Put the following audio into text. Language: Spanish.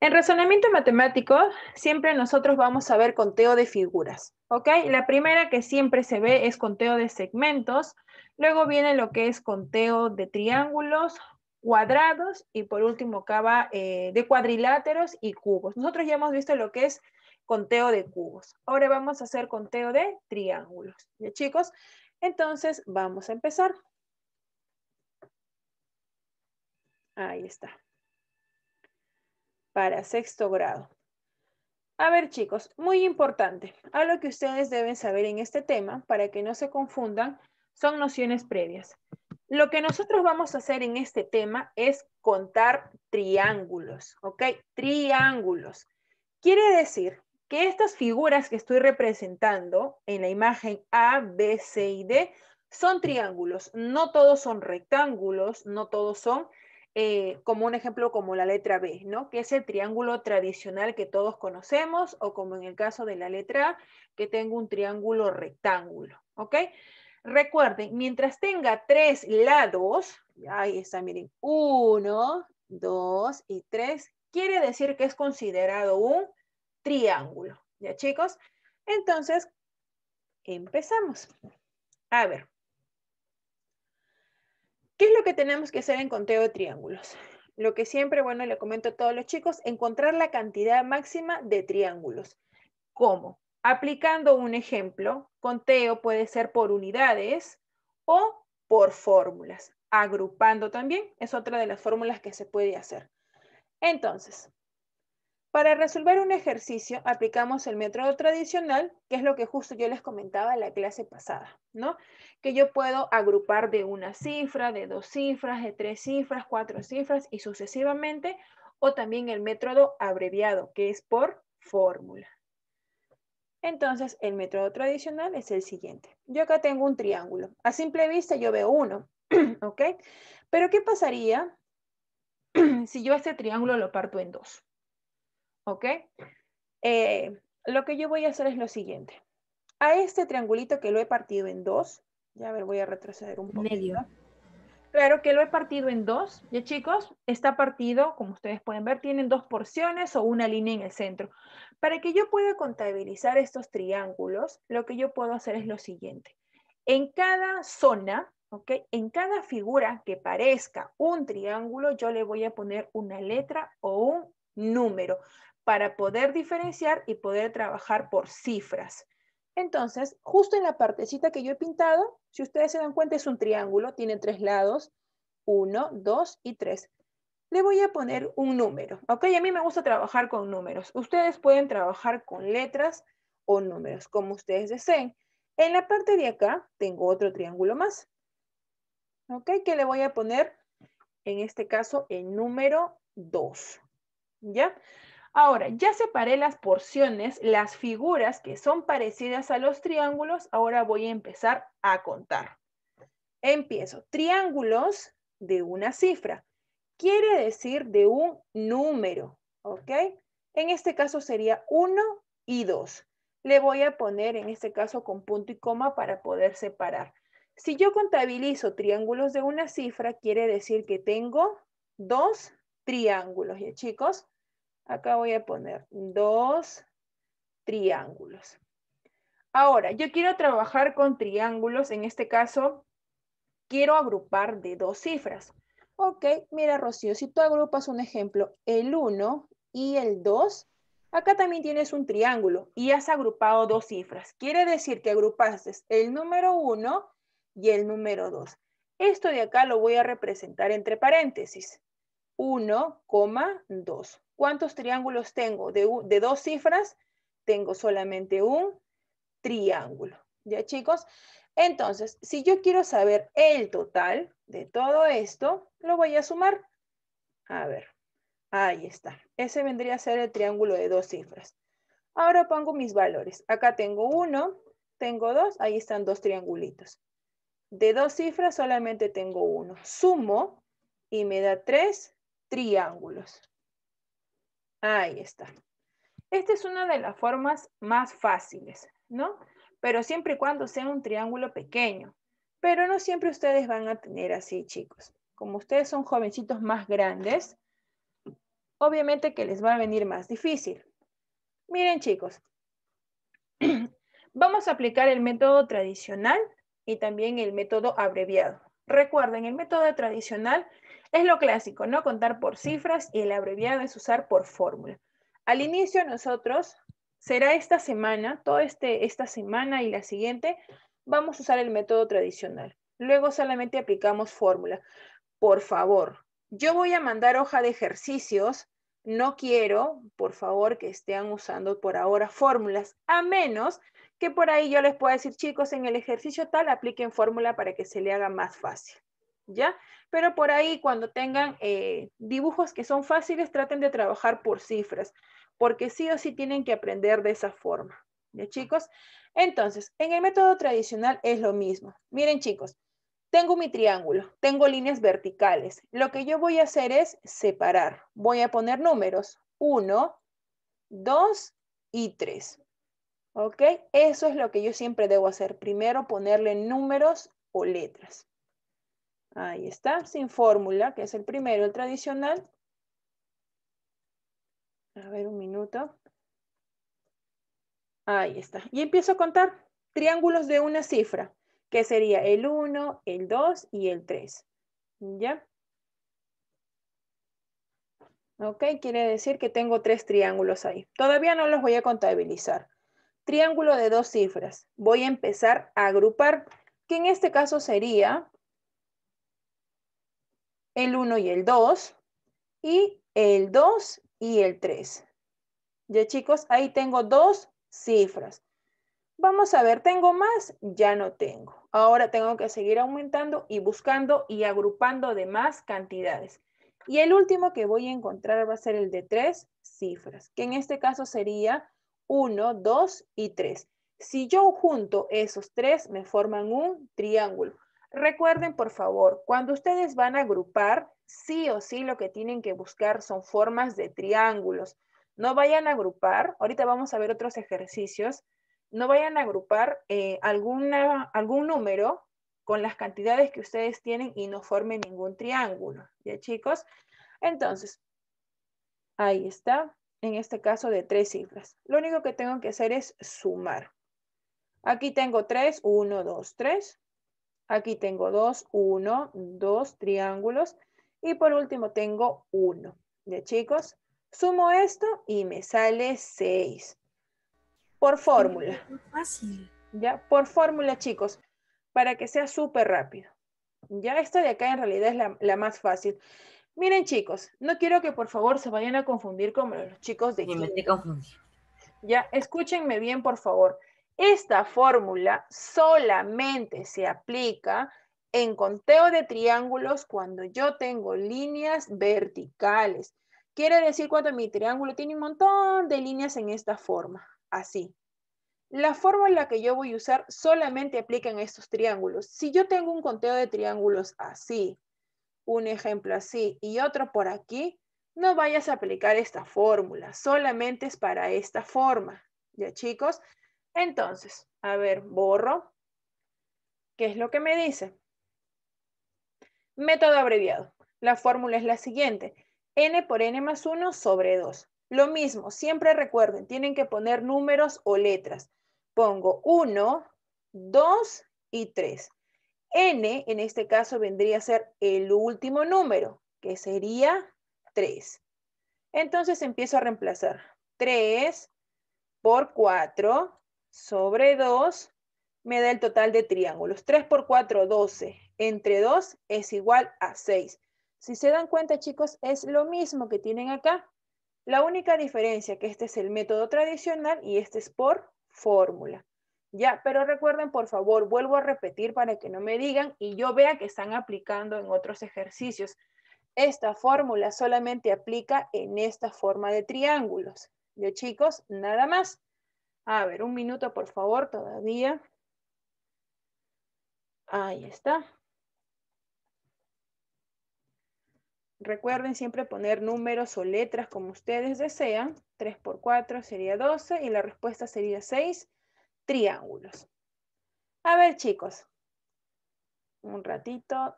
En razonamiento matemático, siempre nosotros vamos a ver conteo de figuras, ¿ok? La primera que siempre se ve es conteo de segmentos, luego viene lo que es conteo de triángulos, cuadrados y por último acaba eh, de cuadriláteros y cubos. Nosotros ya hemos visto lo que es conteo de cubos. Ahora vamos a hacer conteo de triángulos. ¿Ya chicos? Entonces vamos a empezar. Ahí está para sexto grado. A ver chicos, muy importante, algo que ustedes deben saber en este tema para que no se confundan son nociones previas. Lo que nosotros vamos a hacer en este tema es contar triángulos, ¿ok? Triángulos. Quiere decir que estas figuras que estoy representando en la imagen A, B, C y D son triángulos. No todos son rectángulos, no todos son eh, como un ejemplo como la letra B, ¿no? que es el triángulo tradicional que todos conocemos, o como en el caso de la letra A, que tengo un triángulo rectángulo. ¿ok? Recuerden, mientras tenga tres lados, ahí está, miren, uno, dos y tres, quiere decir que es considerado un triángulo. ¿Ya chicos? Entonces, empezamos. A ver, ¿Qué es lo que tenemos que hacer en conteo de triángulos? Lo que siempre, bueno, le comento a todos los chicos, encontrar la cantidad máxima de triángulos. ¿Cómo? Aplicando un ejemplo, conteo puede ser por unidades o por fórmulas. Agrupando también es otra de las fórmulas que se puede hacer. Entonces, para resolver un ejercicio aplicamos el método tradicional, que es lo que justo yo les comentaba en la clase pasada, ¿no? Que yo puedo agrupar de una cifra, de dos cifras, de tres cifras, cuatro cifras y sucesivamente, o también el método abreviado, que es por fórmula. Entonces, el método tradicional es el siguiente. Yo acá tengo un triángulo. A simple vista yo veo uno, ¿ok? Pero ¿qué pasaría si yo este triángulo lo parto en dos? ¿ok? Eh, lo que yo voy a hacer es lo siguiente. A este triangulito que lo he partido en dos, ya ver, voy a retroceder un poco. Medio. Claro que lo he partido en dos, ya chicos, está partido, como ustedes pueden ver, tienen dos porciones o una línea en el centro. Para que yo pueda contabilizar estos triángulos, lo que yo puedo hacer es lo siguiente. En cada zona, ¿ok? En cada figura que parezca un triángulo, yo le voy a poner una letra o un número para poder diferenciar y poder trabajar por cifras. Entonces, justo en la partecita que yo he pintado, si ustedes se dan cuenta, es un triángulo, tiene tres lados, uno, dos y tres. Le voy a poner un número, ¿ok? A mí me gusta trabajar con números. Ustedes pueden trabajar con letras o números, como ustedes deseen. En la parte de acá tengo otro triángulo más, ¿ok? Que le voy a poner, en este caso, el número dos. ¿ya? Ahora, ya separé las porciones, las figuras que son parecidas a los triángulos. Ahora voy a empezar a contar. Empiezo. Triángulos de una cifra. Quiere decir de un número, ¿ok? En este caso sería 1 y 2. Le voy a poner en este caso con punto y coma para poder separar. Si yo contabilizo triángulos de una cifra, quiere decir que tengo dos triángulos, ¿ya chicos? Acá voy a poner dos triángulos. Ahora, yo quiero trabajar con triángulos. En este caso, quiero agrupar de dos cifras. Ok, mira Rocío, si tú agrupas un ejemplo, el 1 y el 2, acá también tienes un triángulo y has agrupado dos cifras. Quiere decir que agrupaste el número 1 y el número 2. Esto de acá lo voy a representar entre paréntesis. 1,2. ¿Cuántos triángulos tengo? De, de dos cifras, tengo solamente un triángulo. ¿Ya chicos? Entonces, si yo quiero saber el total de todo esto, lo voy a sumar. A ver, ahí está. Ese vendría a ser el triángulo de dos cifras. Ahora pongo mis valores. Acá tengo uno, tengo dos, ahí están dos triangulitos. De dos cifras solamente tengo uno. Sumo y me da tres triángulos. Ahí está. Esta es una de las formas más fáciles, ¿no? Pero siempre y cuando sea un triángulo pequeño. Pero no siempre ustedes van a tener así, chicos. Como ustedes son jovencitos más grandes, obviamente que les va a venir más difícil. Miren, chicos. Vamos a aplicar el método tradicional y también el método abreviado. Recuerden, el método tradicional es lo clásico, no contar por cifras y el abreviado es usar por fórmula. Al inicio nosotros, será esta semana, toda este, esta semana y la siguiente, vamos a usar el método tradicional. Luego solamente aplicamos fórmula. Por favor, yo voy a mandar hoja de ejercicios. No quiero, por favor, que estén usando por ahora fórmulas, a menos que por ahí yo les pueda decir, chicos, en el ejercicio tal apliquen fórmula para que se le haga más fácil. ¿ya? Pero por ahí cuando tengan eh, dibujos que son fáciles, traten de trabajar por cifras, porque sí o sí tienen que aprender de esa forma, ¿ya chicos? Entonces, en el método tradicional es lo mismo. Miren chicos, tengo mi triángulo, tengo líneas verticales. Lo que yo voy a hacer es separar. Voy a poner números 1, 2 y 3. ¿Ok? Eso es lo que yo siempre debo hacer. Primero ponerle números o letras. Ahí está, sin fórmula, que es el primero, el tradicional. A ver, un minuto. Ahí está. Y empiezo a contar triángulos de una cifra, que sería el 1, el 2 y el 3. ¿Ya? ¿Ok? Quiere decir que tengo tres triángulos ahí. Todavía no los voy a contabilizar. Triángulo de dos cifras. Voy a empezar a agrupar, que en este caso sería el 1 y el 2, y el 2 y el 3. Ya chicos, ahí tengo dos cifras. Vamos a ver, ¿tengo más? Ya no tengo. Ahora tengo que seguir aumentando y buscando y agrupando de más cantidades. Y el último que voy a encontrar va a ser el de tres cifras, que en este caso sería 1, 2 y 3. Si yo junto esos tres, me forman un triángulo. Recuerden, por favor, cuando ustedes van a agrupar, sí o sí lo que tienen que buscar son formas de triángulos. No vayan a agrupar, ahorita vamos a ver otros ejercicios, no vayan a agrupar eh, alguna, algún número con las cantidades que ustedes tienen y no formen ningún triángulo, ¿ya chicos? Entonces, ahí está, en este caso de tres cifras. Lo único que tengo que hacer es sumar. Aquí tengo tres, uno, dos, tres... Aquí tengo 2, uno, dos triángulos. Y por último tengo uno. ¿Ya chicos? Sumo esto y me sale 6. Por fórmula. Fácil. Ya, por fórmula chicos, para que sea súper rápido. Ya esto de acá en realidad es la, más fácil. Miren chicos, no quiero que por favor se vayan a confundir como los chicos de... Me Ya, escúchenme bien por favor. Esta fórmula solamente se aplica en conteo de triángulos cuando yo tengo líneas verticales. Quiere decir cuando mi triángulo tiene un montón de líneas en esta forma, así. La fórmula que yo voy a usar solamente aplica en estos triángulos. Si yo tengo un conteo de triángulos así, un ejemplo así y otro por aquí, no vayas a aplicar esta fórmula, solamente es para esta forma. ¿Ya chicos? Entonces, a ver, borro. ¿Qué es lo que me dice? Método abreviado. La fórmula es la siguiente. n por n más 1 sobre 2. Lo mismo, siempre recuerden, tienen que poner números o letras. Pongo 1, 2 y 3. n, en este caso, vendría a ser el último número, que sería 3. Entonces empiezo a reemplazar. 3 por 4 sobre 2 me da el total de triángulos. 3 por 4, 12. Entre 2 es igual a 6. Si se dan cuenta, chicos, es lo mismo que tienen acá. La única diferencia que este es el método tradicional y este es por fórmula. Ya, pero recuerden, por favor, vuelvo a repetir para que no me digan y yo vea que están aplicando en otros ejercicios. Esta fórmula solamente aplica en esta forma de triángulos. Yo, chicos? Nada más. A ver, un minuto, por favor, todavía. Ahí está. Recuerden siempre poner números o letras como ustedes desean. 3 por 4 sería 12 y la respuesta sería 6 triángulos. A ver, chicos. Un ratito.